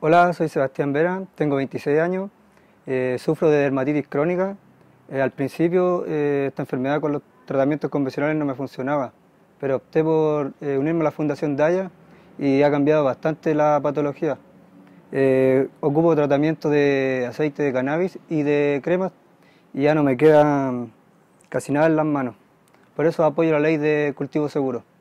Hola, soy Sebastián Vera, tengo 26 años, eh, sufro de dermatitis crónica. Eh, al principio eh, esta enfermedad con los tratamientos convencionales no me funcionaba, pero opté por unirme a la Fundación Daya y ha cambiado bastante la patología. ocupo tratamiento de aceite de cannabis y de cremas y ya no me queda casi nada en las manos. Por eso apoyo la ley de cultivo seguro.